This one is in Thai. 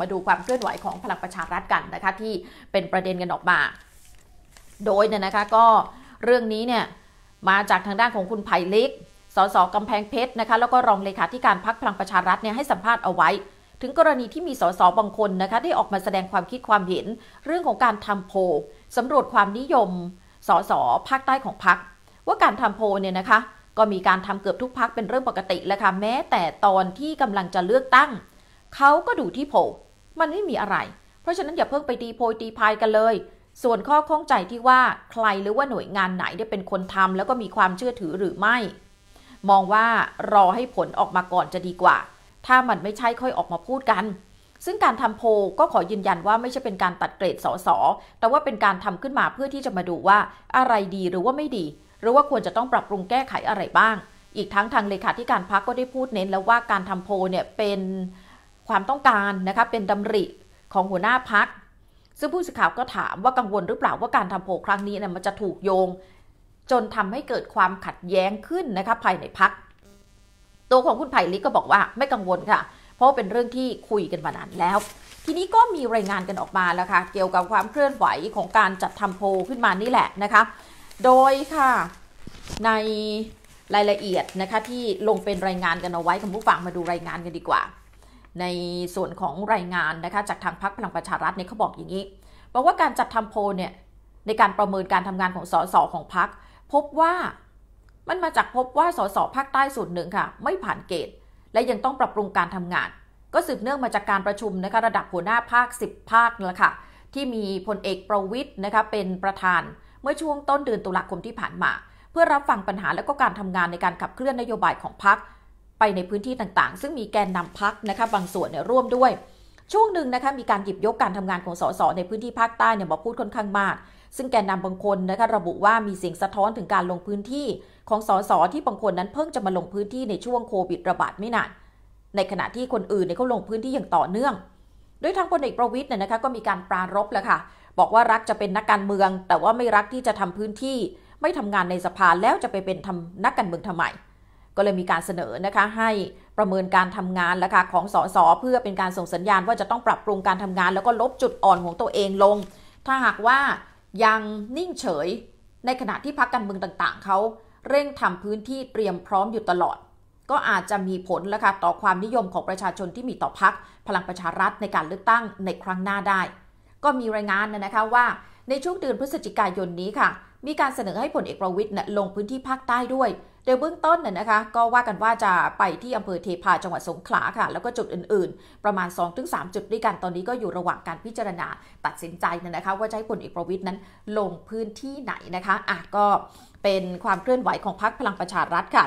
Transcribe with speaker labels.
Speaker 1: มาดูความเคลื่อนไหวของพลังประชารัฐกันนะคะที่เป็นประเด็นกันออกมา โดยเนี่ยนะคะก็เรื่องนี้เนี่ย มาจากทางด้านของคุณไผ่ล็ก สสกำแพงเพชรนะคะ แล้วก็รองเลขาธิการพักพลังประชารัฐเนี่ยให้สัมภาษณ์เอาไว้ ถึงกรณีที่มีสสบางคนนะคะได้ออกมาแสดงความคิดความเห็น เรื่องของการทำโพลสำรวจความนิยม สสภาคใต้ของพัก ว่าการทำโพลเนี่ยนะคะ ก็มีการทำเกือบทุกพักเป็นเรื่องปกติแล้วค่ะแม้แต่ตอนที่กำลังจะเลือกตั้งเขาก็ดูที่โพลมันไม่มีอะไร เพราะฉะนั้นอย่าเพิ่งไปตีโพยตีพายกันเลย ส่วนข้อข้องใจที่ว่าใครหรือว่าหน่วยงานไหนได้เป็นคนทำแล้วก็มีความเชื่อถือหรือไม่ มองว่ารอให้ผลออกมาก่อนจะดีกว่า ถ้ามันไม่ใช่ค่อยออกมาพูดกัน ซึ่งการทำโพก็ขอยืนยันว่าไม่ใช่เป็นการตัดเกรดสอสอแต่ว่าเป็นการทำขึ้นมาเพื่อที่จะมาดูว่าอะไรดีหรือว่าไม่ดี หรือว่าควรจะต้องปรับปรุงแก้ไขอะไรบ้าง อีกทั้งทางเลขาธิการพักก็ได้พูดเน้น แล้วว่าการทำโพเนี่ยเป็นความต้องการนะคะเป็นดำริของหัวหน้าพักซึ่งผู้สื่อข่าวก็ถามว่ากังวลหรือเปล่าว่าการทำโพครั้งนี้เนี่ยมันจะถูกโยงจนทำให้เกิดความขัดแย้งขึ้นนะคะภายในพักตัวของคุณไผ่ลิกก็บอกว่าไม่กังวลค่ะเพราะเป็นเรื่องที่คุยกันมานานแล้ว ทีนี้ก็มีรายงานกันออกมาแล้วค่ะเกี่ยวกับความเคลื่อนไหวของการจัดทำโพขึ้นมานี่แหละนะคะโดยค่ะในรายละเอียดนะคะที่ลงเป็นรายงานกันเอาไว้คุณผู้ฟังมาดูรายงานกันดีกว่าในส่วนของรายงานนะคะจากทางพรรคพลังประชารัฐเนี่ยเขาบอกอย่างนี้บอกว่าการจัดทำโพลเนี่ยในการประเมินการทำงานของสสของพรรคพบว่ามันมาจากพบว่าสสภาคใต้ส่วนหนึ่งค่ะ ไม่ผ่านเกณฑ์และยังต้องปรับปรุงการทำงาน ก็สืบเนื่องมาจากการประชุมนะคะระดับหัวหน้าภาค10ภาคนั่นแหละค่ะที่มีพลเอกประวิทย์นะคะเป็นประธานเมื่อช่วงต้นเดือนตุลาคมที่ผ่านมา เพื่อรับฟังปัญหาและก็การทำงานในการขับเคลื่อนนโยบายของพรรคไปในพื้นที่ต่างๆ ซึ่งมีแกนนำพักนะคะบางส่วนเนี่ยร่วมด้วยช่วงหนึ่งนะคะมีการหยิบยกการทำงานของสสในพื้นที่ภาคใต้เนี่ยมาพูดค่อนข้างมาก ซึ่งแกนนำบางคนนะคะระบุว่ามีเสียงสะท้อนถึงการลงพื้นที่ ของสสที่บางคนนั้นเพิ่งจะมาลงพื้นที่ในช่วงโควิดระบาดไม่นานในขณะที่คนอื่นเนี่ยเขาลงพื้นที่อย่างต่อเนื่องด้วยทางพลเอกประวิทย์เนี่ยนะคะก็มีการปรารบแล้วค่ะบอกว่ารักจะเป็นนักการเมือง แต่ว่าไม่รักที่จะทำพื้นที่ ไม่ทำงานในสภาแล้วจะไปเป็นทำนักการเมืองทำไมก็เลยมีการเสนอนะคะให้ประเมินการทำงานแล้วค่ะของสสเพื่อเป็นการส่งสัญญาณว่าจะต้องปรับปรุงการทำงาน แล้วก็ลบจุดอ่อนของตัวเองลง ถ้าหากว่ายังนิ่งเฉยในขณะที่พักการเมืองต่างๆเขาเร่งทำพื้นที่เตรียมพร้อมอยู่ตลอด ก็อาจจะมีผลแล้วค่ะต่อความนิยมของประชาชนที่มีต่อพักพลังประชารัฐในการเลือกตั้งในครั้งหน้าได้ ก็มีรายงานนะคะว่าในช่วงเดือนพฤศจิกายนนี้ค่ะมีการเสนอให้ผลเอกประวิทย์ลงพื้นที่ภาคใต้ด้วย โดยเบื้องต้นน่ยนะคะ ก็ว่ากันว่าจะไปที่อำเภอเทพาจังหวัดสงขลาค่ะ แล้วก็จุดอื่น ๆ ประมาณ 2-3 จุดด้วยกัน ตอนนี้ก็อยู่ระหว่างการพิจารณาตัดสินใจน่ยนะคะว่าจะให้ผลเอกประวิทย์นั้นลงพื้นที่ไหนนะคะอ่ะก็เป็นความเคลื่อนไหวของพรรคพลังประชารัฐค่ะ